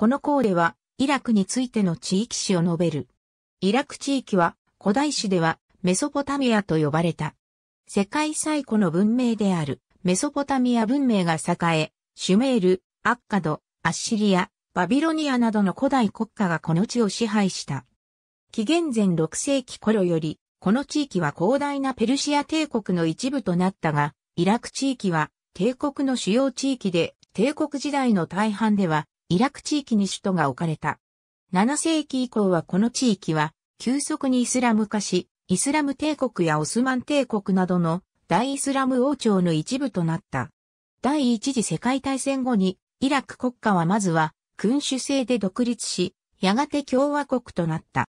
このコーデは、イラクについての地域史を述べる。イラク地域は、古代史では、メソポタミアと呼ばれた。世界最古の文明である、メソポタミア文明が栄え、シュメール、アッカド、アッシリア、バビロニアなどの古代国家がこの地を支配した。紀元前6世紀頃より、この地域は広大なペルシア帝国の一部となったが、イラク地域は帝国の主要地域で、帝国時代の大半ではイラク地域に首都が置かれた。7世紀以降はこの地域は、急速にイスラム化し、イスラム帝国やオスマン帝国などの大イスラム王朝の一部となった。第一次世界大戦後に、イラク国家はまずは君主制で独立し、やがて共和国となった。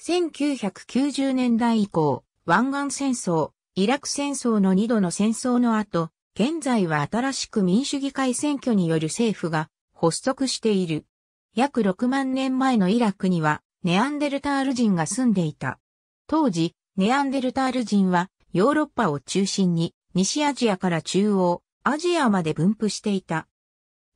1990年代以降、湾岸戦争、イラク戦争の2度の戦争の後、現在は新しく民主議会選挙による政府が発足している。約6万年前のイラクには、ネアンデルタール人が住んでいた。当時、ネアンデルタール人は、ヨーロッパを中心に、西アジアから中央、アジアまで分布していた。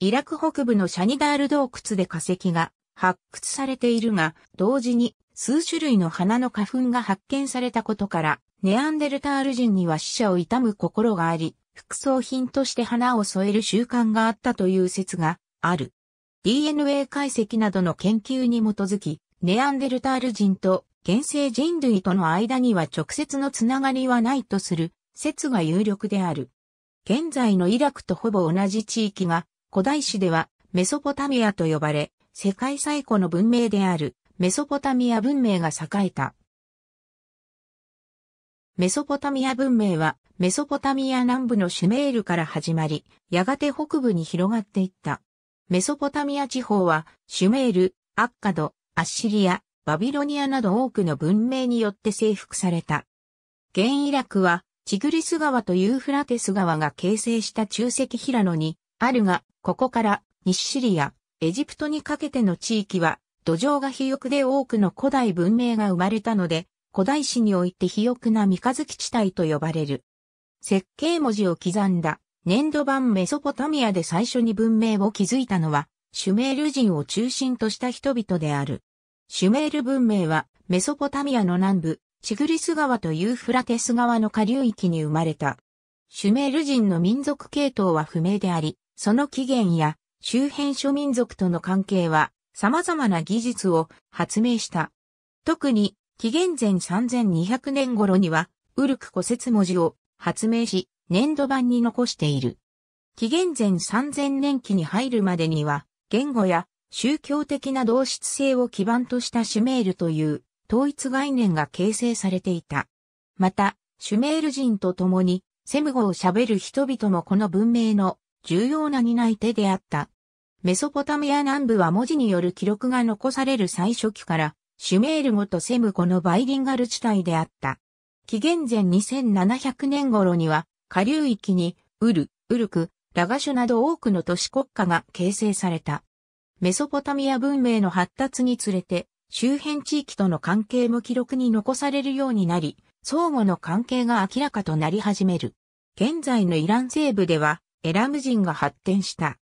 イラク北部のシャニダール洞窟で化石が発掘されているが、同時に数種類の花の花粉が発見されたことから、ネアンデルタール人には死者を悼む心があり、副葬品として花を添える習慣があったという説がある。DNA 解析などの研究に基づき、ネアンデルタール人と現世人類との間には直接のつながりはないとする説が有力である。現在のイラクとほぼ同じ地域が古代史ではメソポタミアと呼ばれ、世界最古の文明であるメソポタミア文明が栄えた。メソポタミア文明はメソポタミア南部のシュメールから始まり、やがて北部に広がっていった。メソポタミア地方は、シュメール、アッカド、アッシリア、バビロニアなど多くの文明によって征服された。現イラクは、チグリス川とユーフラテス川が形成した中石平野に、あるが、ここから、西シリア、エジプトにかけての地域は、土壌が肥沃で多くの古代文明が生まれたので、古代史において肥沃な三日月地帯と呼ばれる。設計文字を刻んだ年度版メソポタミアで最初に文明を築いたのは、シュメール人を中心とした人々である。シュメール文明は、メソポタミアの南部、チグリス川とユーフラテス川の下流域に生まれた。シュメール人の民族系統は不明であり、その起源や周辺諸民族との関係は様々な技術を発明した。特に紀元前3200年頃にはウルク古説文字を発明し、粘土板に残している。紀元前3000年期に入るまでには、言語や宗教的な同質性を基盤としたシュメールという統一概念が形成されていた。また、シュメール人と共にセム語を喋る人々もこの文明の重要な担い手であった。メソポタミア南部は文字による記録が残される最初期から、シュメール語とセム語のバイリンガル地帯であった。紀元前2700年頃には、下流域に、ウル、ウルク、ラガシュなど多くの都市国家が形成された。メソポタミア文明の発達につれて、周辺地域との関係も記録に残されるようになり、相互の関係が明らかとなり始める。現在のイラン西部では、エラム人が発展した。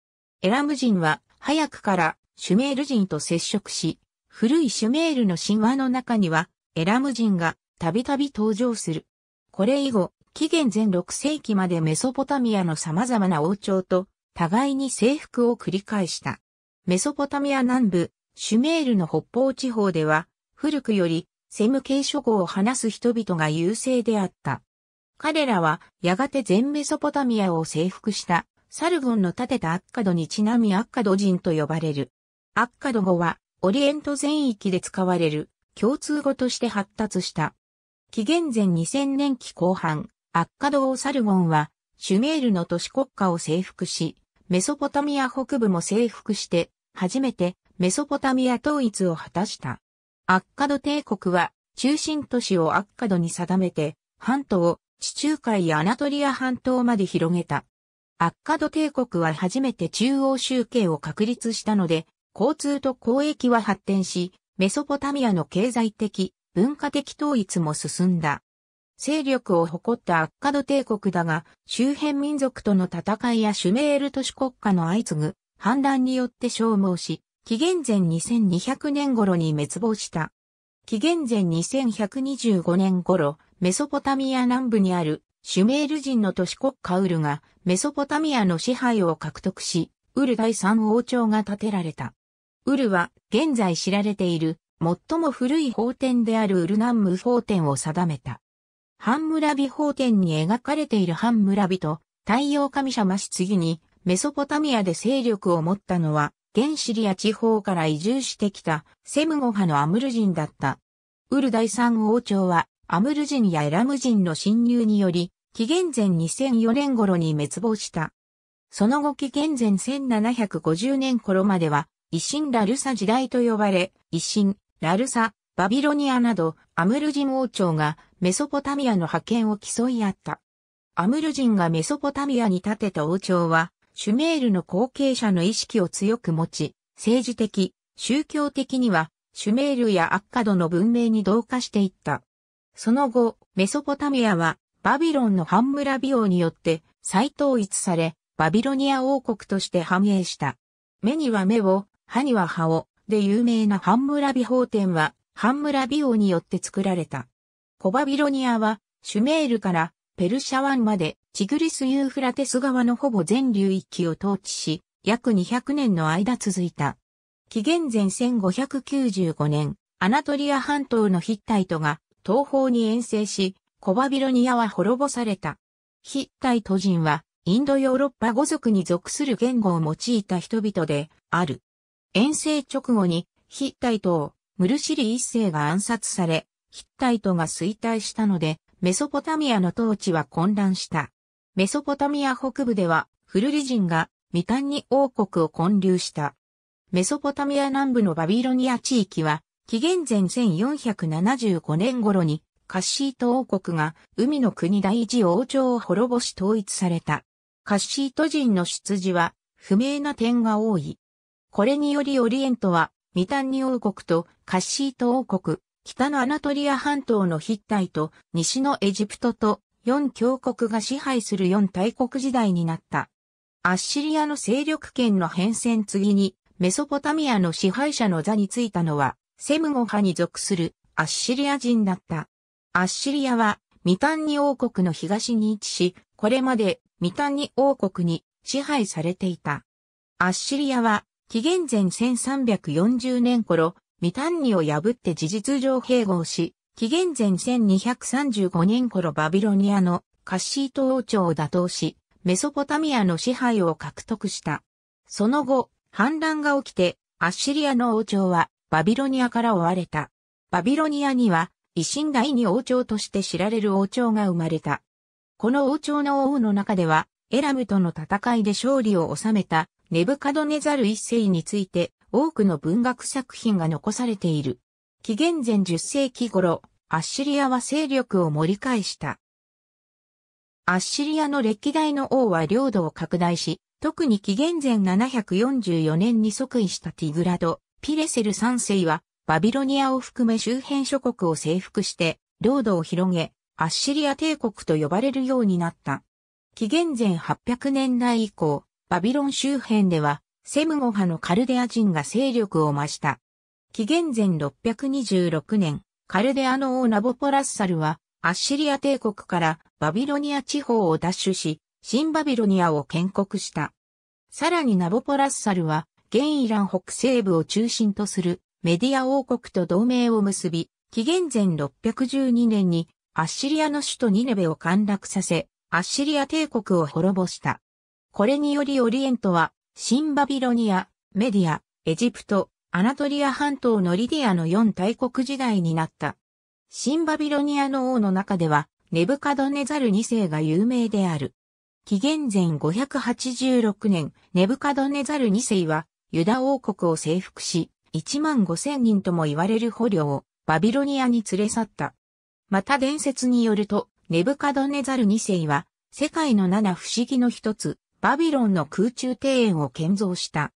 エラム人は、早くからシュメール人と接触し、古いシュメールの神話の中には、エラム人がたびたび登場する。これ以後、紀元前6世紀までメソポタミアの様々な王朝と互いに征服を繰り返した。メソポタミア南部、シュメールの北方地方では、古くよりセム系諸語を話す人々が優勢であった。彼らはやがて全メソポタミアを征服したサルゴンの建てたアッカドにちなみアッカド人と呼ばれる。アッカド語はオリエント全域で使われる共通語として発達した。紀元前2000年期後半、アッカド王サルゴンは、シュメールの都市国家を征服し、メソポタミア北部も征服して、初めてメソポタミア統一を果たした。アッカド帝国は、中心都市をアッカドに定めて、半島を地中海やアナトリア半島まで広げた。アッカド帝国は初めて中央集計を確立したので、交通と交易は発展し、メソポタミアの経済的、文化的統一も進んだ。勢力を誇ったアッカド帝国だが、周辺民族との戦いやシュメール都市国家の相次ぐ反乱によって消耗し、紀元前2200年頃に滅亡した。紀元前2125年頃、メソポタミア南部にあるシュメール人の都市国家ウルがメソポタミアの支配を獲得し、ウル第三王朝が建てられた。ウルは現在知られている最も古い法典であるウルナンム法典を定めた。ハンムラビ法典に描かれているハンムラビと太陽神様し次に、メソポタミアで勢力を持ったのは、現シリア地方から移住してきたセムゴ派のアムル人だった。ウル第三王朝は、アムル人やエラム人の侵入により、紀元前2004年頃に滅亡した。その後紀元前1750年頃までは、維新ラルサ時代と呼ばれ、維新、ラルサ、バビロニアなど、アムル人王朝がメソポタミアの覇権を競い合った。アムル人がメソポタミアに建てた王朝は、シュメールの後継者の意識を強く持ち、政治的、宗教的には、シュメールやアッカドの文明に同化していった。その後、メソポタミアは、バビロンのハンムラビ王によって再統一され、バビロニア王国として繁栄した。目には目を、歯には歯を、で有名なハンムラビ法典は、ハンムラビ王によって作られた。コバビロニアは、シュメールからペルシャ湾までチグリス・ユーフラテス川のほぼ全流域を統治し、約200年の間続いた。紀元前1595年、アナトリア半島のヒッタイトが東方に遠征し、コバビロニアは滅ぼされた。ヒッタイト人は、インドヨーロッパ語族に属する言語を用いた人々である。遠征直後にヒッタイトをムルシリ一世が暗殺され、ヒッタイトが衰退したので、メソポタミアの統治は混乱した。メソポタミア北部では、フルリ人がミタンニ王国を建立した。メソポタミア南部のバビロニア地域は、紀元前1475年頃に、カッシート王国が海の国第一王朝を滅ぼし統一された。カッシート人の出自は不明な点が多い。これによりオリエントは、ミタンニ王国とカッシート王国、北のアナトリア半島のヒッタイと西のエジプトと4強国が支配する4大国時代になった。アッシリアの勢力圏の変遷次にメソポタミアの支配者の座についたのはセムゴ派に属するアッシリア人だった。アッシリアはミタンニ王国の東に位置し、これまでミタンニ王国に支配されていた。アッシリアは紀元前1340年頃、ミタンニを破って事実上併合し、紀元前1235年頃バビロニアのカッシート王朝を打倒し、メソポタミアの支配を獲得した。その後、反乱が起きて、アッシリアの王朝はバビロニアから追われた。バビロニアには、維新第二王朝として知られる王朝が生まれた。この王朝の王の中では、エラムとの戦いで勝利を収めたネブカドネザル一世について多くの文学作品が残されている。紀元前10世紀頃、アッシリアは勢力を盛り返した。アッシリアの歴代の王は領土を拡大し、特に紀元前744年に即位したティグラド、ピレセル3世は、バビロニアを含め周辺諸国を征服して、領土を広げ、アッシリア帝国と呼ばれるようになった。紀元前800年代以降、バビロン周辺では、セムゴ派のカルデア人が勢力を増した。紀元前626年、カルデアの王ナボポラッサルは、アッシリア帝国からバビロニア地方を奪取し、新バビロニアを建国した。さらにナボポラッサルは、現イラン北西部を中心とするメディア王国と同盟を結び、紀元前612年にアッシリアの首都ニネベを陥落させ、アッシリア帝国を滅ぼした。これによりオリエントは新バビロニア、メディア、エジプト、アナトリア半島のリディアの4大国時代になった。新バビロニアの王の中では、ネブカドネザル2世が有名である。紀元前586年、ネブカドネザル2世は、ユダ王国を征服し、1万5千人とも言われる捕虜をバビロニアに連れ去った。また伝説によると、ネブカドネザル2世は、世界の七不思議の一つ、バビロンの空中庭園を建造した。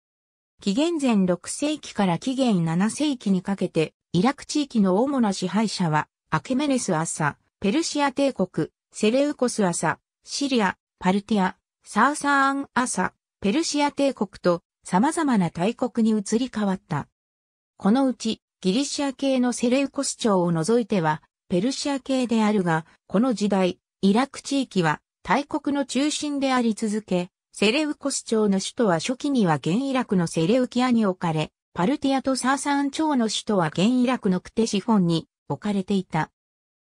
紀元前6世紀から紀元7世紀にかけて、イラク地域の主な支配者は、アケメネス朝、ペルシア帝国、セレウコス朝、シリア、パルティア、サーサーン朝、ペルシア帝国と様々な大国に移り変わった。このうち、ギリシア系のセレウコス朝を除いては、ペルシア系であるが、この時代、イラク地域は大国の中心であり続け、セレウコス朝の首都は初期には現イラクのセレウキアに置かれ、パルティアとサーサン朝の首都は現イラクのクテシフォンに置かれていた。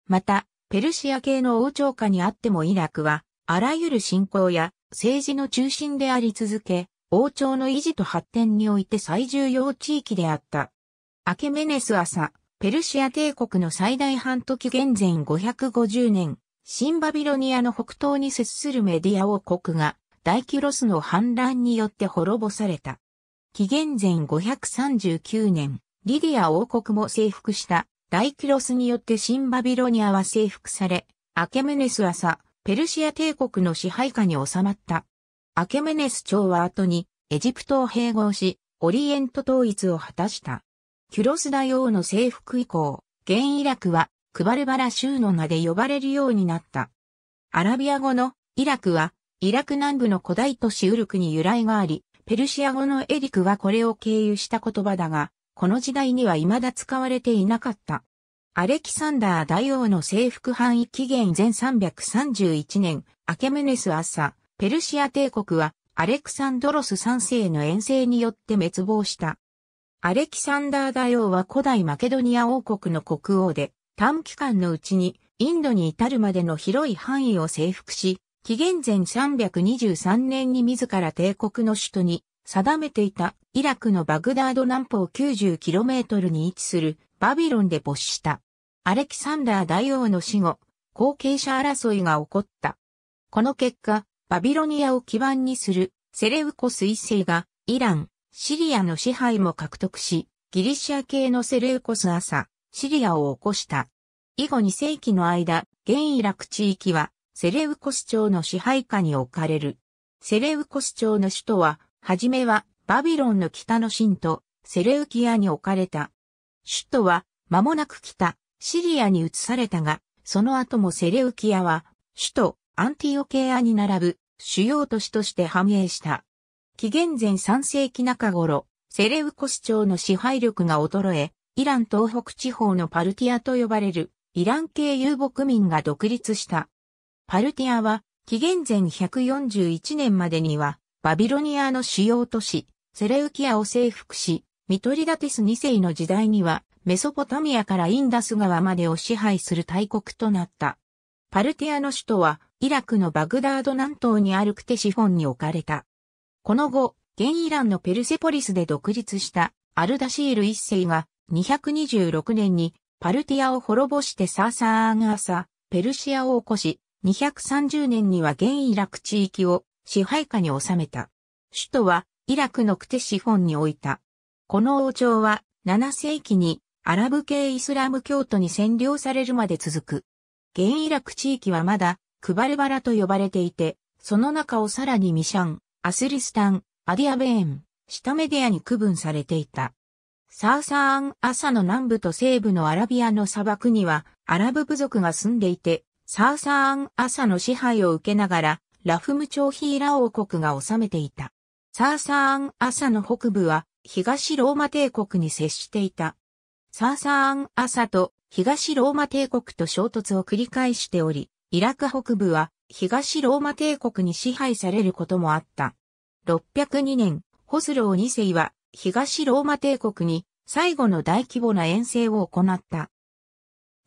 また、ペルシア系の王朝下にあってもイラクは、あらゆる信仰や政治の中心であり続け、王朝の維持と発展において最重要地域であった。アケメネス朝、ペルシア帝国の最大半時現前550年、新バビロニアの北東に接するメディア王国が大キュロスの反乱によって滅ぼされた。紀元前539年、リディア王国も征服した大キュロスによって新バビロニアは征服され、アケメネスはさ、ペルシア帝国の支配下に収まった。アケメネス朝は後にエジプトを併合し、オリエント統一を果たした。キュロス大王の征服以降、現イラクはクバルバラ州の名で呼ばれるようになった。アラビア語のイラクはイラク南部の古代都市ウルクに由来があり、ペルシア語のエリクはこれを経由した言葉だが、この時代には未だ使われていなかった。アレキサンダー大王の征服範囲期限前331年、アケメネス朝、ペルシア帝国はアレクサンドロス3世の遠征によって滅亡した。アレキサンダー大王は古代マケドニア王国の国王で、短期間のうちにインドに至るまでの広い範囲を征服し、紀元前323年に自ら帝国の首都に定めていたイラクのバグダード南方 90km に位置するバビロンで没した。アレキサンダー大王の死後、後継者争いが起こった。この結果、バビロニアを基盤にするセレウコス一世がイラン、シリアの支配も獲得し、ギリシア系のセレウコス朝、シリアを起こした。以後2世紀の間、現イラク地域はセレウコス朝の支配下に置かれる。セレウコス朝の首都は、はじめはバビロンの北の神都、セレウキアに置かれた。首都は間もなく北、シリアに移されたが、その後もセレウキアは、首都アンティオケアに並ぶ主要都市として繁栄した。紀元前3世紀中頃、セレウコス朝の支配力が衰え、イラン東北地方のパルティアと呼ばれるイラン系遊牧民が独立した。パルティアは、紀元前141年までには、バビロニアの主要都市、セレウキアを征服し、ミトリダティス2世の時代には、メソポタミアからインダス川までを支配する大国となった。パルティアの首都は、イラクのバグダード南東にあるクテシフォンに置かれた。この後、現イランのペルセポリスで独立したアルダシール一世が226年にパルティアを滅ぼしてサーサーアンアサ、ペルシアを起こし、230年には現イラク地域を支配下に収めた。首都はイラクのクテシフォンに置いた。この王朝は7世紀にアラブ系イスラム教徒に占領されるまで続く。現イラク地域はまだクバルバラと呼ばれていて、その中をさらにミシャン、アスリスタン、アディアベーン、シタメディアに区分されていた。サーサーン・アサの南部と西部のアラビアの砂漠にはアラブ部族が住んでいて、サーサーン朝の支配を受けながら、ラフムチ朝ヒーラ王国が治めていた。サーサーン朝の北部は、東ローマ帝国に接していた。サーサーン朝と東ローマ帝国と衝突を繰り返しており、イラク北部は東ローマ帝国に支配されることもあった。602年、ホスロー2世は東ローマ帝国に最後の大規模な遠征を行った。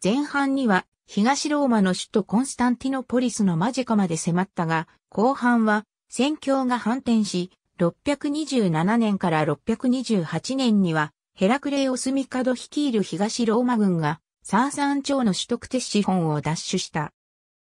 前半には東ローマの首都コンスタンティノポリスの間近まで迫ったが、後半は戦況が反転し、627年から628年には、ヘラクレオスミカド率いる東ローマ軍が、サーサン朝の取得撤資本を奪取した。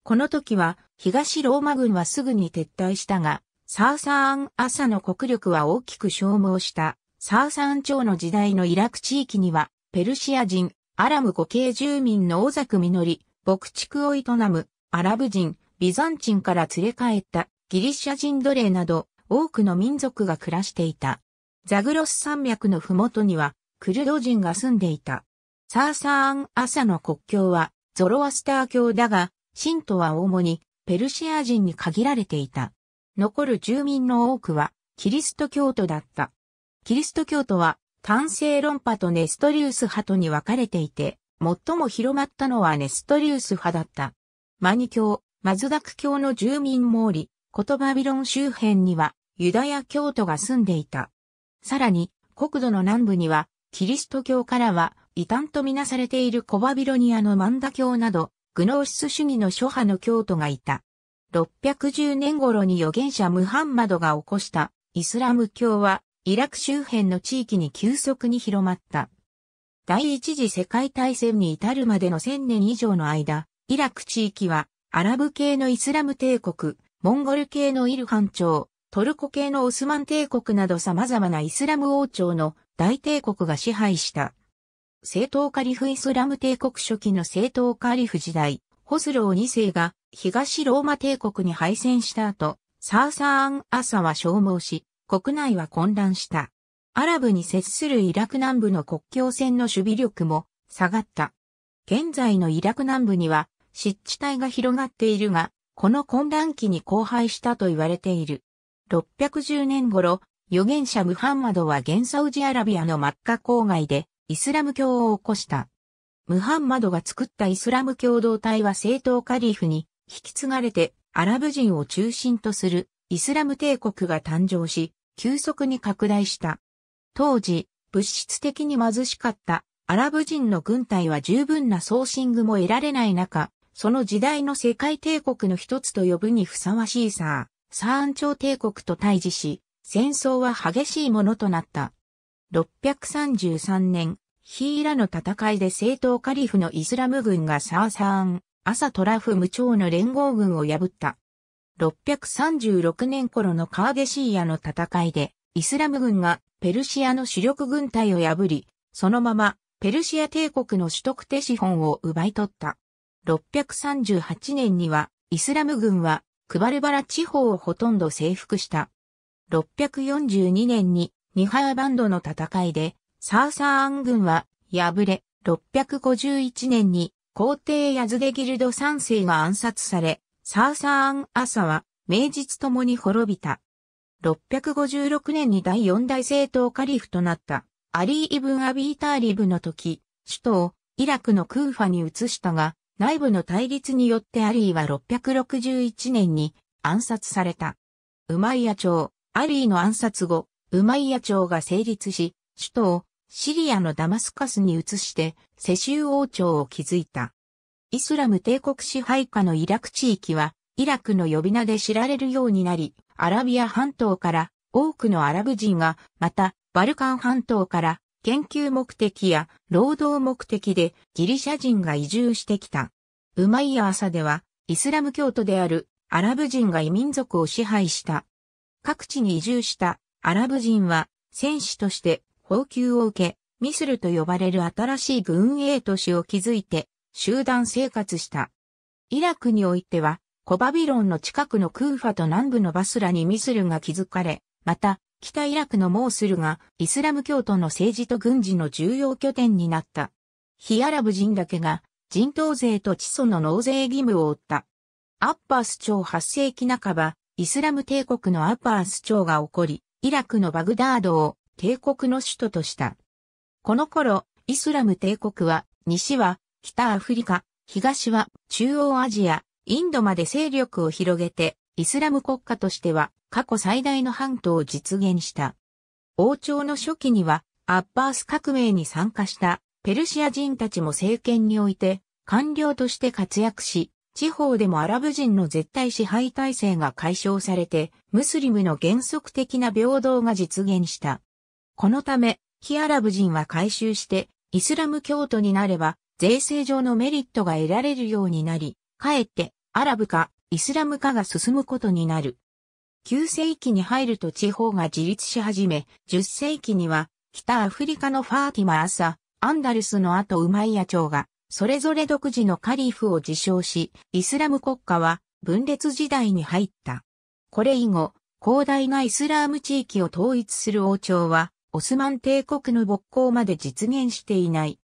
この時は、東ローマ軍はすぐに撤退したが、サーサーン朝の国力は大きく消耗した。サーサン朝の時代のイラク地域には、ペルシア人、アラム固形住民の尾作実、牧畜を営む、アラブ人、ビザンチンから連れ帰ったギリシャ人奴隷など多くの民族が暮らしていた。ザグロス山脈の麓にはクルド人が住んでいた。サーサーン・アサの国境はゾロアスター教だが、信徒は主にペルシア人に限られていた。残る住民の多くはキリスト教徒だった。キリスト教徒は単性論派とネストリウス派とに分かれていて、最も広まったのはネストリウス派だった。マニ教、マズダク教の住民おり、リ、言葉ビロン周辺にはユダヤ教徒が住んでいた。さらに、国土の南部には、キリスト教からは異端とみなされているコバビロニアのマンダ教など、グノーシス主義の諸派の教徒がいた。610年頃に預言者ムハンマドが起こしたイスラム教はイラク周辺の地域に急速に広まった。第一次世界大戦に至るまでの千年以上の間、イラク地域はアラブ系のイスラム帝国、モンゴル系のイルハン朝、トルコ系のオスマン帝国など様々なイスラム王朝の大帝国が支配した。正統カリフイスラム帝国初期の正統カリフ時代、ホスロー2世が東ローマ帝国に敗戦した後、サーサーン・アサは消耗し、国内は混乱した。アラブに接するイラク南部の国境線の守備力も下がった。現在のイラク南部には湿地帯が広がっているが、この混乱期に荒廃したと言われている。610年頃、預言者ムハンマドは現サウジアラビアのマッカ郊外でイスラム教を起こした。ムハンマドが作ったイスラム共同体は正統カリフに引き継がれてアラブ人を中心とするイスラム帝国が誕生し、急速に拡大した。当時、物質的に貧しかったアラブ人の軍隊は十分なソーシングも得られない中、その時代の世界帝国の一つと呼ぶにふさわしいサー、サーン朝帝国と対峙し、戦争は激しいものとなった。633年、ヒーラの戦いで正党カリフのイスラム軍がサーサーン、アサトラフ無朝の連合軍を破った。636年頃のカーデシーヤの戦いで、イスラム軍がペルシアの主力軍隊を破り、そのままペルシア帝国の取得手資本を奪い取った。638年には、イスラム軍はクバルバラ地方をほとんど征服した。642年にニハヤバンドの戦いで、サーサーアン軍は敗れ、651年に皇帝ヤズデギルド3世が暗殺され、サーサーン朝は、名実ともに滅びた。656年に第四大政党カリフとなった、アリー・イブン・アビーターリブの時、首都をイラクのクーファに移したが、内部の対立によってアリーは661年に暗殺された。ウマイヤ朝、アリーの暗殺後、ウマイヤ朝が成立し、首都をシリアのダマスカスに移して、世襲王朝を築いた。イスラム帝国支配下のイラク地域は、イラクの呼び名で知られるようになり、アラビア半島から多くのアラブ人が、また、バルカン半島から研究目的や労働目的でギリシャ人が移住してきた。ウマイヤ朝では、イスラム教徒であるアラブ人が異民族を支配した。各地に移住したアラブ人は戦士として報給を受け、ミスルと呼ばれる新しい軍営都市を築いて集団生活した。イラクにおいては、コバビロンの近くのクーファと南部のバスラにミスルが築かれ、また、北イラクのモースルがイスラム教徒の政治と軍事の重要拠点になった。非アラブ人だけが人頭税と地租の納税義務を負った。アッパース朝8世紀半ば、イスラム帝国のアッパース朝が起こり、イラクのバグダードを帝国の首都とした。この頃、イスラム帝国は西は北アフリカ、東は中央アジア、インドまで勢力を広げて、イスラム国家としては過去最大の半島を実現した。王朝の初期には、アッバース革命に参加したペルシア人たちも政権において官僚として活躍し、地方でもアラブ人の絶対支配体制が解消されて、ムスリムの原則的な平等が実現した。このため、非アラブ人は改宗して、イスラム教徒になれば、税制上のメリットが得られるようになり、かえってアラブ化、イスラム化が進むことになる。9世紀に入ると地方が自立し始め、10世紀には北アフリカのファーティマ・アサ、アンダルスの後ウマイヤ朝が、それぞれ独自のカリフを自称し、イスラム国家は分裂時代に入った。これ以後、広大なイスラーム地域を統一する王朝は、オスマン帝国の勃興まで実現していない。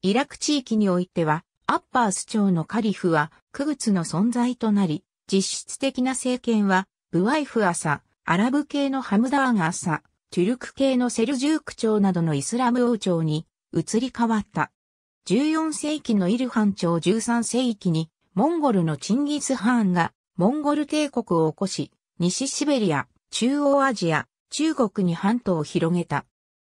イラク地域においては、アッパース朝のカリフは、クグツの存在となり、実質的な政権は、ブワイフ朝、アラブ系のハムダーガ朝、トゥルク系のセルジューク朝などのイスラム王朝に移り変わった。14世紀のイルハン朝13世紀に、モンゴルのチンギス・ハーンが、モンゴル帝国を起こし、西シベリア、中央アジア、中国に半島を広げた。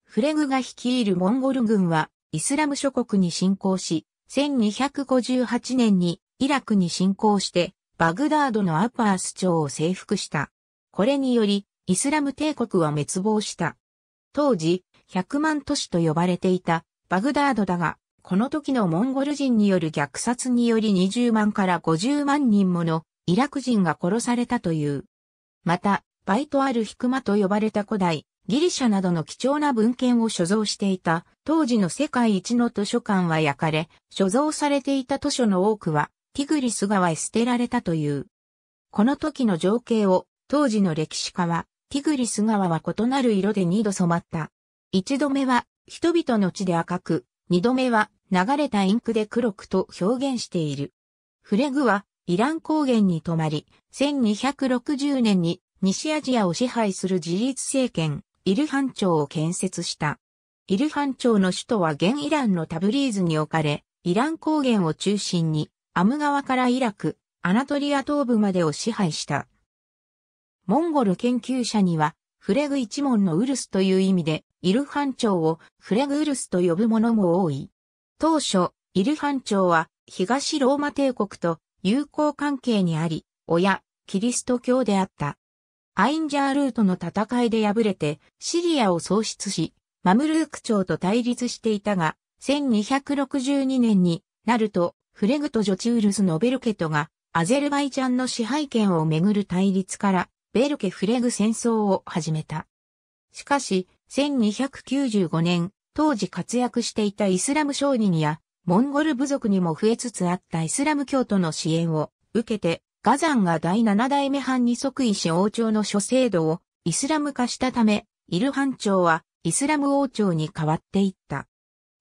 フレグが率いるモンゴル軍は、イスラム諸国に侵攻し、1258年にイラクに侵攻して、バグダードのアパース朝を征服した。これにより、イスラム帝国は滅亡した。当時、100万都市と呼ばれていたバグダードだが、この時のモンゴル人による虐殺により20万から50万人ものイラク人が殺されたという。また、バイトアルヒクマと呼ばれた古代ギリシャなどの貴重な文献を所蔵していた当時の世界一の図書館は焼かれ、所蔵されていた図書の多くはティグリス川へ捨てられたという。この時の情景を当時の歴史家は、ティグリス川は異なる色で二度染まった。一度目は人々の血で赤く、二度目は流れたインクで黒くと表現している。フレグはイラン高原に泊まり、1260年に西アジアを支配する自立政権、イルハン町を建設した。イルハン町の首都は現イランのタブリーズに置かれ、イラン高原を中心に、アム川からイラク、アナトリア東部までを支配した。モンゴル研究者には、フレグ一門のウルスという意味で、イルハン町をフレグウルスと呼ぶ者も多い。当初、イルハン町は東ローマ帝国と友好関係にあり、親、キリスト教であった。アインジャールートの戦いで敗れて、シリアを喪失し、マムルーク朝と対立していたが、1262年になると、フレグト・ジョチウルスのベルケトが、アゼルバイジャンの支配権をめぐる対立から、ベルケ・フレグ戦争を始めた。しかし、1295年、当時活躍していたイスラム商人や、モンゴル部族にも増えつつあったイスラム教徒の支援を受けて、ガザンが第七代目藩に即位し王朝の諸制度をイスラム化したため、イルハン朝はイスラム王朝に変わっていった。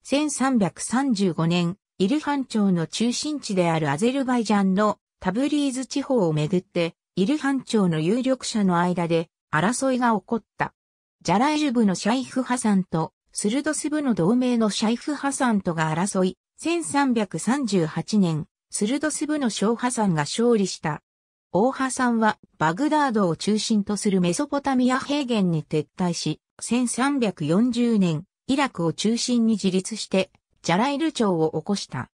1335年、イルハン朝の中心地であるアゼルバイジャンのタブリーズ地方をめぐって、イルハン朝の有力者の間で争いが起こった。ジャライジュ部のシャイフ・ハサンと、スルドス部の同盟のシャイフ・ハサンとが争い、1338年、スルドス部の小ハさんが勝利した。大ハサはバグダードを中心とするメソポタミア平原に撤退し、1340年、イラクを中心に自立して、ジャライル朝を起こした。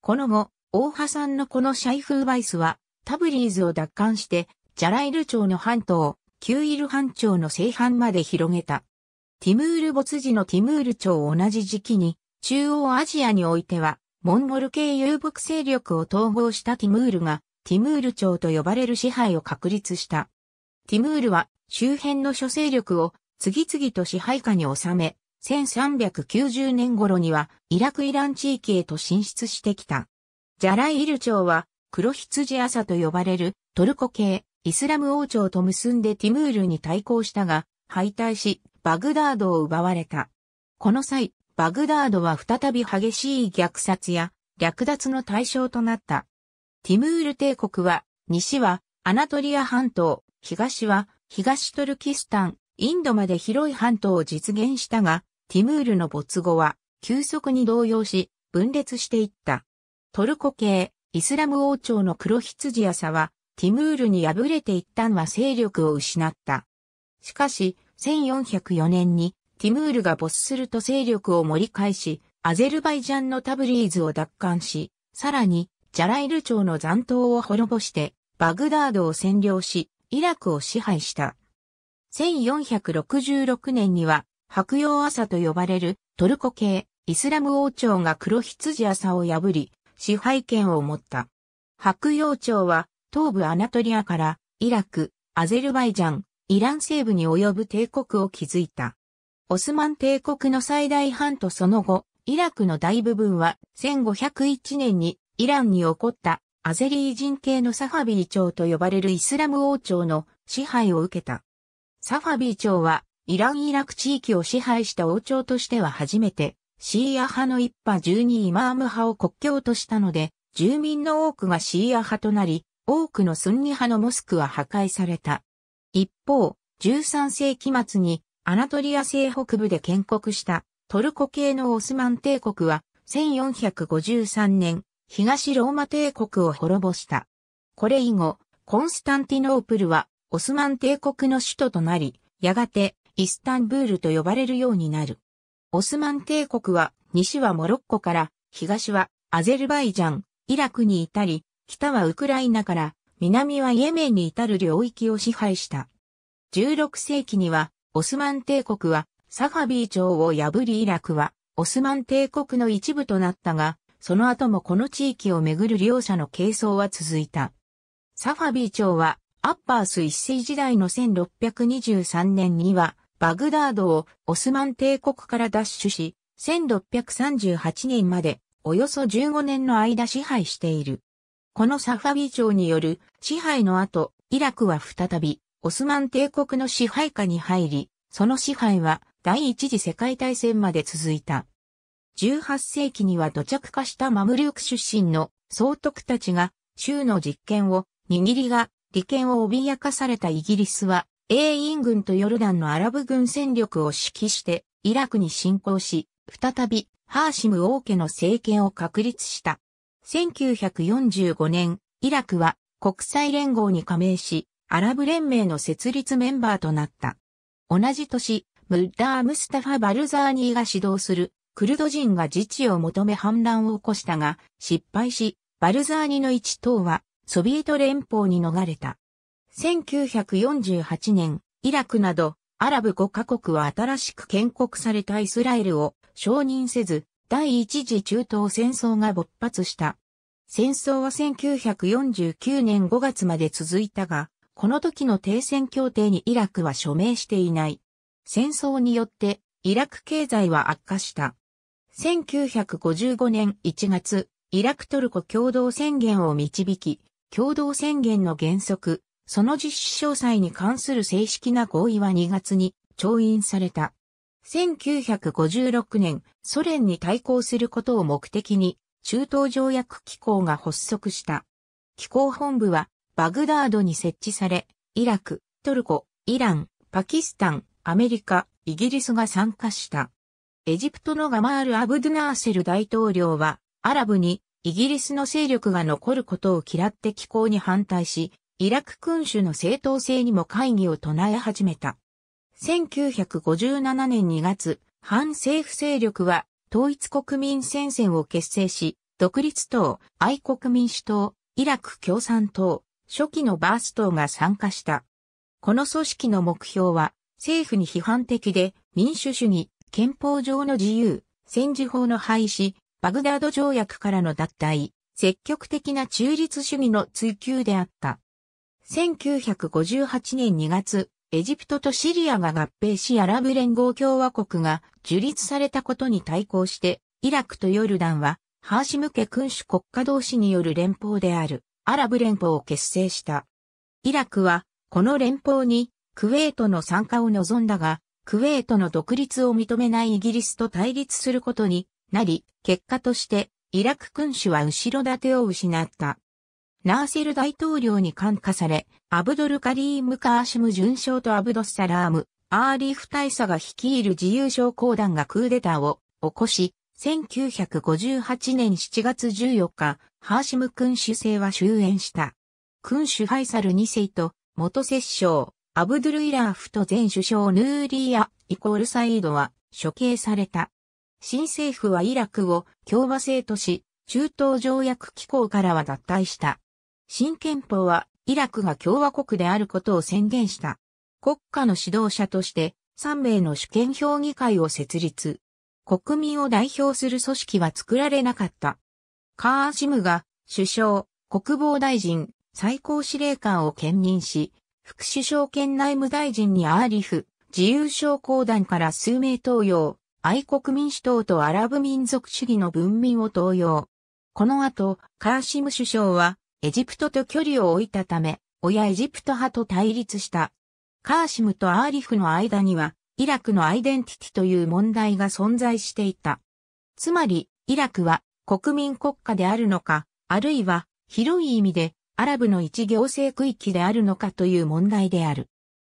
この後、大ハサのこのシャイフーバイスは、タブリーズを奪還して、ジャライル朝の半島、キュイル半朝の西半まで広げた。ティムール没時のティムール朝同じ時期に、中央アジアにおいては、モンゴル系遊牧勢力を統合したティムールが、ティムール朝と呼ばれる支配を確立した。ティムールは周辺の諸勢力を次々と支配下に収め、1390年頃にはイラクイラン地域へと進出してきた。ジャライイル朝は黒羊朝と呼ばれるトルコ系イスラム王朝と結んでティムールに対抗したが敗退しバグダードを奪われた。この際、バグダードは再び激しい虐殺や略奪の対象となった。ティムール帝国は、西はアナトリア半島、東は東トルキスタン、インドまで広い半島を実現したが、ティムールの没後は急速に動揺し、分裂していった。トルコ系、イスラム王朝の黒羊やさは、ティムールに敗れていったんは勢力を失った。しかし、1404年にティムールが没すると勢力を盛り返し、アゼルバイジャンのタブリーズを奪還し、さらに、ジャライル朝の残党を滅ぼして、バグダードを占領し、イラクを支配した。1466年には、白洋朝と呼ばれるトルコ系イスラム王朝が黒羊朝を破り、支配権を持った。白洋朝は、東部アナトリアから、イラク、アゼルバイジャン、イラン西部に及ぶ帝国を築いた。オスマン帝国の最大半とその後、イラクの大部分は1501年にイランに起こったアゼリー人系のサファビー朝と呼ばれるイスラム王朝の支配を受けた。サファビー朝はイラン・イラク地域を支配した王朝としては初めてシーア派の一派12イマーム派を国境としたので、住民の多くがシーア派となり、多くのスンニ派のモスクは破壊された。一方、13世紀末にアナトリア西北部で建国したトルコ系のオスマン帝国は1453年東ローマ帝国を滅ぼした。これ以後、コンスタンティノープルはオスマン帝国の首都となり、やがてイスタンブールと呼ばれるようになる。オスマン帝国は西はモロッコから東はアゼルバイジャン、イラクに至り、北はウクライナから南はイエメンに至る領域を支配した。16世紀にはオスマン帝国は、サファビー朝を破りイラクは、オスマン帝国の一部となったが、その後もこの地域をめぐる両者の係争は続いた。サファビー朝は、アッパース一世時代の1623年には、バグダードをオスマン帝国から奪取し、1638年までおよそ15年の間支配している。このサファビー朝による支配の後、イラクは再びオスマン帝国の支配下に入り、その支配は第一次世界大戦まで続いた。18世紀には土着化したマムリューク出身の総督たちが州の実権を握りが利権を脅かされたイギリスは英英軍とヨルダンのアラブ軍戦力を指揮してイラクに侵攻し、再びハーシム王家の政権を確立した。1945年、イラクは国際連合に加盟し、アラブ連盟の設立メンバーとなった。同じ年、ムッダー・ムスタファ・バルザーニーが指導するクルド人が自治を求め反乱を起こしたが失敗し、バルザーニの一党はソビエト連邦に逃れた。1948年、イラクなどアラブ5カ国は新しく建国されたイスラエルを承認せず、第一次中東戦争が勃発した。戦争は1949年5月まで続いたが、この時の停戦協定にイラクは署名していない。戦争によってイラク経済は悪化した。1955年1月、イラクトルコ共同宣言を導き、共同宣言の原則、その実施詳細に関する正式な合意は2月に調印された。1956年、ソ連に対抗することを目的に、中東条約機構が発足した。機構本部はバグダードに設置され、イラク、トルコ、イラン、パキスタン、アメリカ、イギリスが参加した。エジプトのガマール・アブドゥナーセル大統領は、アラブにイギリスの勢力が残ることを嫌って気候に反対し、イラク君主の正当性にも会議を唱え始めた。1957年2月、反政府勢力は統一国民戦線を結成し、独立党、愛国民主党、イラク共産党、初期のバーストが参加した。この組織の目標は、政府に批判的で民主主義、憲法上の自由、戦時法の廃止、バグダード条約からの脱退、積極的な中立主義の追求であった。1958年2月、エジプトとシリアが合併しアラブ連合共和国が樹立されたことに対抗して、イラクとヨルダンは、ハーシム家君主国家同士による連邦である。アラブ連邦を結成した。イラクは、この連邦に、クウェートの参加を望んだが、クウェートの独立を認めないイギリスと対立することになり、結果として、イラク君主は後ろ盾を失った。ナーセル大統領に感化され、アブドルカリーム・カーシム准将とアブドスサラーム、アーリーフ大佐が率いる自由将校団がクーデターを起こし、1958年7月14日、ハーシム君主制は終焉した。君主ハイサル2世と、元摂政、アブドゥルイラーフと前首相ヌーリーア、イコールサイードは、処刑された。新政府はイラクを共和制とし、中東条約機構からは脱退した。新憲法は、イラクが共和国であることを宣言した。国家の指導者として、3名の主権評議会を設立。国民を代表する組織は作られなかった。カーン・シムが首相、国防大臣、最高司令官を兼任し、副首相兼内務大臣にアーリフ、自由商工団から数名登用、愛国民主党とアラブ民族主義の文民を登用。この後、カーシム首相は、エジプトと距離を置いたため、親エジプト派と対立した。カーシムとアーリフの間には、イラクのアイデンティティという問題が存在していた。つまり、イラクは国民国家であるのか、あるいは広い意味でアラブの一行政区域であるのかという問題である。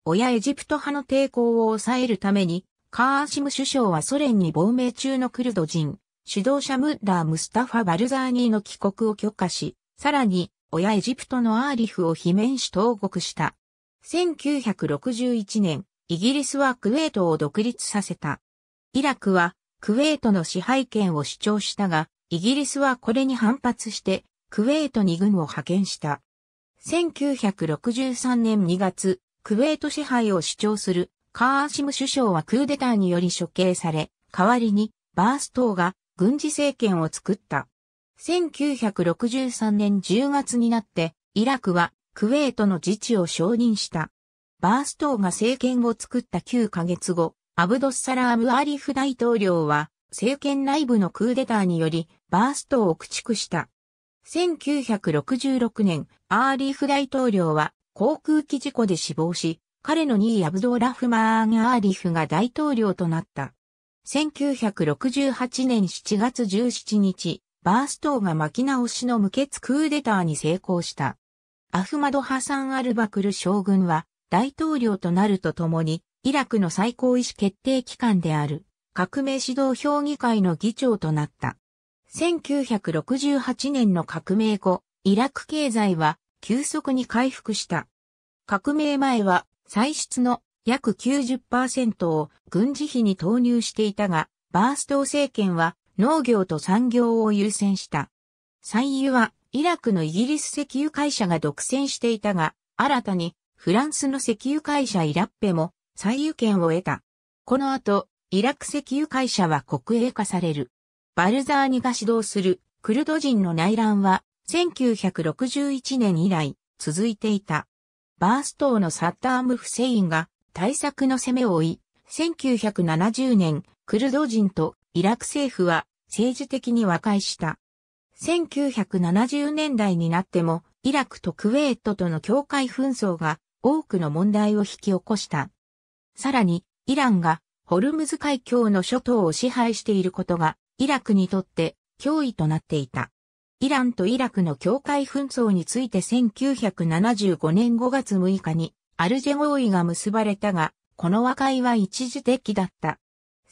親エジプト派の抵抗を抑えるために、カーシム首相はソ連に亡命中のクルド人、指導者ムッダー・ムスタファ・バルザーニーの帰国を許可し、さらに、親エジプトのアーリフを罷免し投獄した。1961年、イギリスはクウェートを独立させた。イラクはクウェートの支配権を主張したが、イギリスはこれに反発してクウェートに軍を派遣した。1963年2月、クウェート支配を主張するカーアシム首相はクーデターにより処刑され、代わりにバース島が軍事政権を作った。1963年10月になって、イラクはクウェートの自治を承認した。バーストーが政権を作った9ヶ月後、アブドッサラーム・アリフ大統領は、政権内部のクーデターにより、バーストを駆逐した。1966年、アーリフ大統領は航空機事故で死亡し、彼の2位アブドラフマーン・アーリフが大統領となった。1968年7月17日、バーストーが巻き直しの無血クーデターに成功した。アフマド・ハサン・アルバクル将軍は大統領となるとともに、イラクの最高意思決定機関である革命指導評議会の議長となった。1968年の革命後、イラク経済は急速に回復した。革命前は歳出の約90%を軍事費に投入していたが、バースト政権は農業と産業を優先した。産油はイラクのイギリス石油会社が独占していたが、新たにフランスの石油会社イラッペも採有権を得た。この後、イラク石油会社は国営化される。バルザーニが指導するクルド人の内乱は1961年以来続いていた。バース島のサッターム・フセインが対策の攻めを追い、1970年、クルド人とイラク政府は政治的に和解した。1970年代になっても、イラクとクウェートとの境界紛争が多くの問題を引き起こした。さらに、イランがホルムズ海峡の諸島を支配していることが、イラクにとって脅威となっていた。イランとイラクの境界紛争について1975年5月6日にアルジェ合意が結ばれたが、この和解は一時的だった。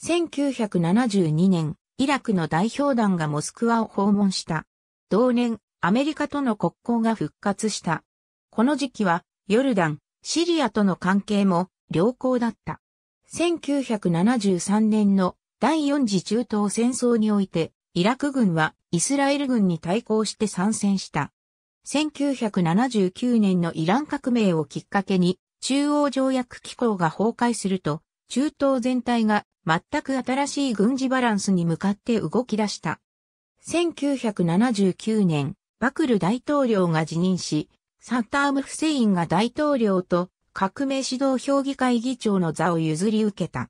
1972年、イラクの代表団がモスクワを訪問した。同年、アメリカとの国交が復活した。この時期は、ヨルダン、シリアとの関係も良好だった。1973年の第4次中東戦争において、イラク軍はイスラエル軍に対抗して参戦した。1979年のイラン革命をきっかけに、中央条約機構が崩壊すると、中東全体が全く新しい軍事バランスに向かって動き出した。1979年、バクル大統領が辞任し、サッターム・フセインが大統領と革命指導評議会議長の座を譲り受けた。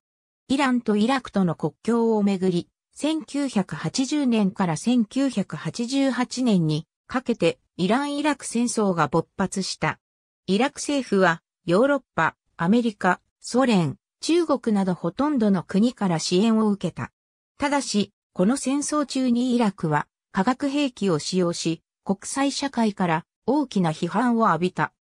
イランとイラクとの国境をめぐり、1980年から1988年にかけてイラン・イラク戦争が勃発した。イラク政府はヨーロッパ、アメリカ、ソ連、中国などほとんどの国から支援を受けた。ただし、この戦争中にイラクは化学兵器を使用し、国際社会から大きな批判を浴びた。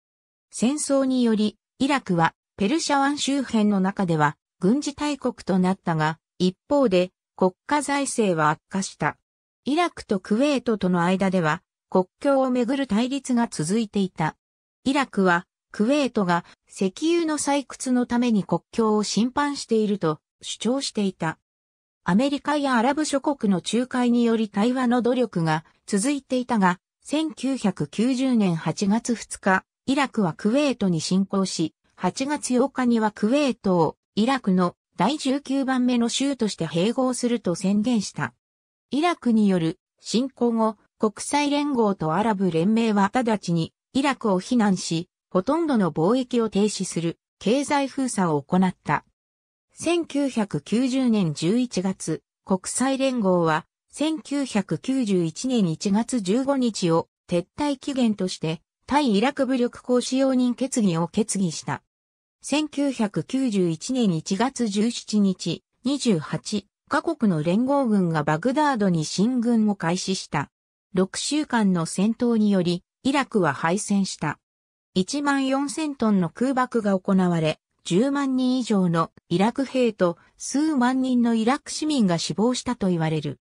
戦争により、イラクはペルシャ湾周辺の中では軍事大国となったが、一方で国家財政は悪化した。イラクとクウェートとの間では国境をめぐる対立が続いていた。イラクはクウェートが石油の採掘のために国境を侵犯していると主張していた。アメリカやアラブ諸国の仲介により対話の努力が続いていたが、1990年8月2日、イラクはクウェートに侵攻し、8月8日にはクウェートをイラクの第19番目の州として併合すると宣言した。イラクによる侵攻後、国際連合とアラブ連盟は直ちにイラクを非難し、ほとんどの貿易を停止する経済封鎖を行った。1990年11月、国際連合は1991年1月15日を撤退期限として対イラク武力行使用人決議を決議した。1991年1月17日、28カ国の連合軍がバグダードに進軍を開始した。6週間の戦闘により、イラクは敗戦した。1万4000トンの空爆が行われ、10万人以上のイラク兵と数万人のイラク市民が死亡したと言われる。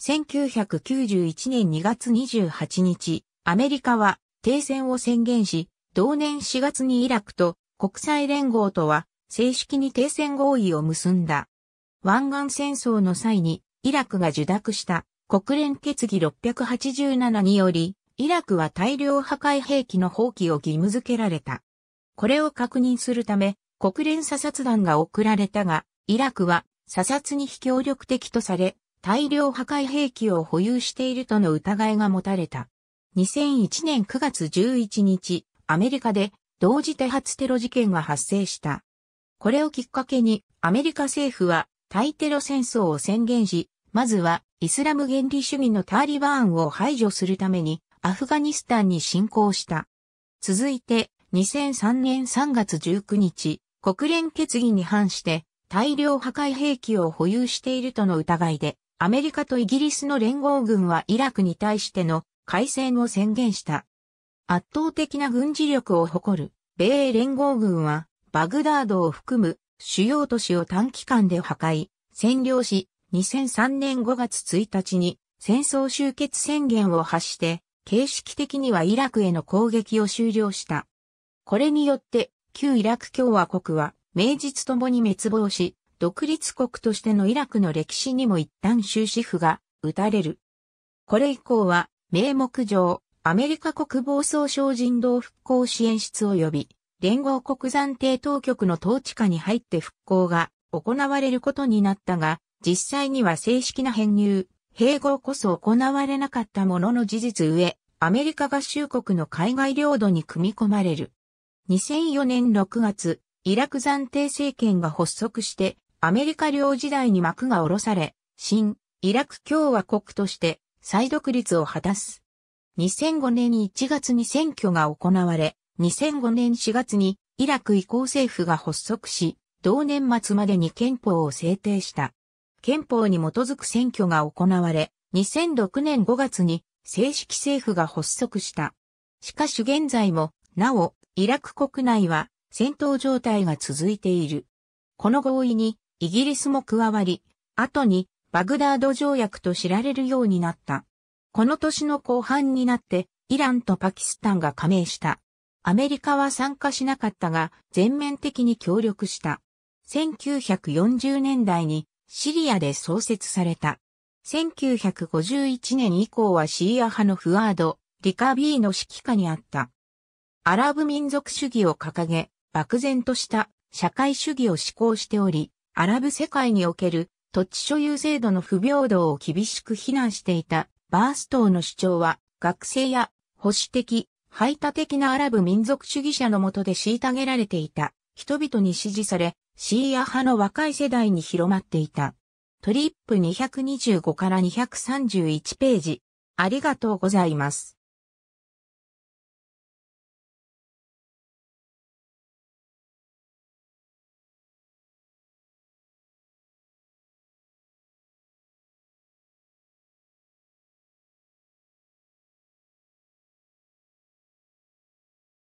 1991年2月28日、アメリカは停戦を宣言し、同年4月にイラクと国際連合とは正式に停戦合意を結んだ。湾岸戦争の際にイラクが受諾した国連決議687により、イラクは大量破壊兵器の放棄を義務付けられた。これを確認するため、国連査察団が送られたが、イラクは査察に非協力的とされ、大量破壊兵器を保有しているとの疑いが持たれた。2001年9月11日、アメリカで同時多発テロ事件が発生した。これをきっかけにアメリカ政府は対テロ戦争を宣言し、まずはイスラム原理主義のターリバーンを排除するためにアフガニスタンに侵攻した。続いて2003年3月19日、国連決議に反して大量破壊兵器を保有しているとの疑いでアメリカとイギリスの連合軍はイラクに対しての開戦を宣言した。圧倒的な軍事力を誇る米英連合軍はバグダードを含む主要都市を短期間で破壊、占領し、2003年5月1日に戦争終結宣言を発して、形式的にはイラクへの攻撃を終了した。これによって、旧イラク共和国は、名実ともに滅亡し、独立国としてのイラクの歴史にも一旦終止符が打たれる。これ以降は、名目上、アメリカ国防総省人道復興支援室及び、連合国暫定当局の統治下に入って復興が行われることになったが、実際には正式な編入、併合こそ行われなかったものの事実上、アメリカ合衆国の海外領土に組み込まれる。2004年6月、イラク暫定政権が発足して、アメリカ領時代に幕が下ろされ、新、イラク共和国として再独立を果たす。2005年1月に選挙が行われ、2005年4月にイラク移行政府が発足し、同年末までに憲法を制定した。憲法に基づく選挙が行われ、2006年5月に正式政府が発足した。しかし現在も、なお、イラク国内は戦闘状態が続いている。この合意にイギリスも加わり、後にバグダード条約と知られるようになった。この年の後半になって、イランとパキスタンが加盟した。アメリカは参加しなかったが、全面的に協力した。1940年代にシリアで創設された。1951年以降はシーア派のフワード、リカビーの指揮下にあった。アラブ民族主義を掲げ、漠然とした社会主義を施行しており、アラブ世界における土地所有制度の不平等を厳しく非難していたバーストーの主張は学生や保守的、排他的なアラブ民族主義者のもとで虐げられていた人々に支持され、シーア派の若い世代に広まっていた。トリップ225から231ページ。ありがとうございます。